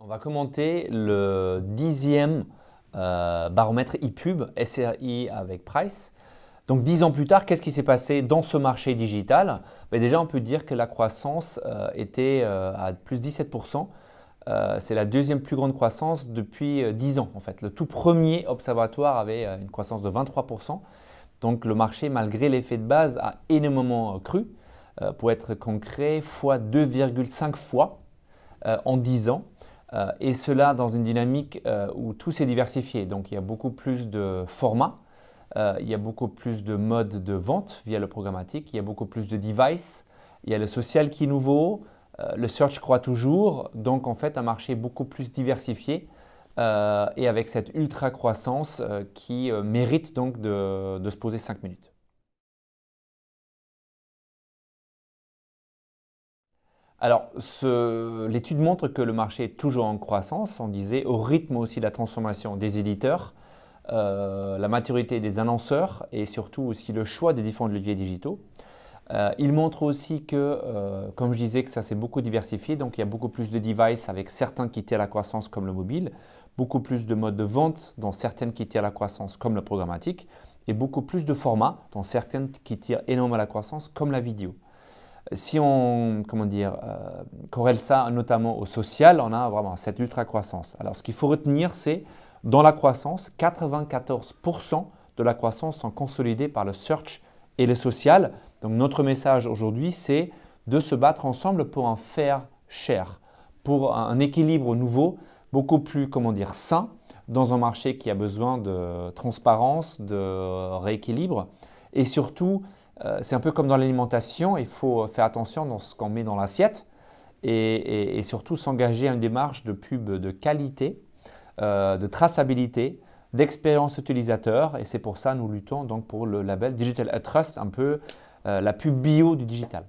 On va commenter le dixième euh, baromètre IPUB SRI avec Price. Donc dix ans plus tard, qu'est-ce qui s'est passé dans ce marché digital ben, Déjà, on peut dire que la croissance euh, était euh, à plus de 17%. c'est la deuxième plus grande croissance depuis dix ans en fait. Le tout premier observatoire avait une croissance de 23%. Donc le marché, malgré l'effet de base, a énormément cru. pour être concret, fois 2,5 fois en 10 ans. Euh, et cela dans une dynamique euh, où tout s'est diversifié. Donc il y a beaucoup plus de formats, euh, il y a beaucoup plus de modes de vente via le programmatique, il y a beaucoup plus de devices, il y a le social qui est nouveau, le search croît toujours, donc en fait un marché beaucoup plus diversifié. et avec cette ultra croissance qui mérite donc de, de se poser 5 minutes. Alors, l'étude montre que le marché est toujours en croissance, on disait, au rythme aussi de la transformation des éditeurs, euh, la maturité des annonceurs et surtout aussi le choix des différents leviers digitaux. Euh, il montre aussi que, euh, comme je disais, que ça s'est beaucoup diversifié, donc il y a beaucoup plus de devices avec certains qui tirent la croissance comme le mobile, beaucoup plus de modes de vente dont certaines qui tirent la croissance comme le programmatique, et beaucoup plus de formats dont certaines qui tirent énormément la croissance comme la vidéo. Si on comment dire, euh, corrèle ça notamment au social, on a vraiment cette ultra-croissance. Alors ce qu'il faut retenir, c'est dans la croissance, 94% de la croissance sont consolidées par le search et le social. Donc notre message aujourd'hui, c'est de se battre ensemble pour en faire cher, pour un équilibre nouveau, beaucoup plus comment dire sain dans un marché qui a besoin de transparence, de rééquilibre et surtout euh, c'est un peu comme dans l'alimentation, il faut faire attention dans ce qu'on met dans l'assiette et, surtout s'engager à une démarche de pub de qualité, euh, de traçabilité, d'expérience utilisateur. Et c'est pour ça que nous luttons donc pour le label Digital Trust, un peu euh, la pub bio du digital.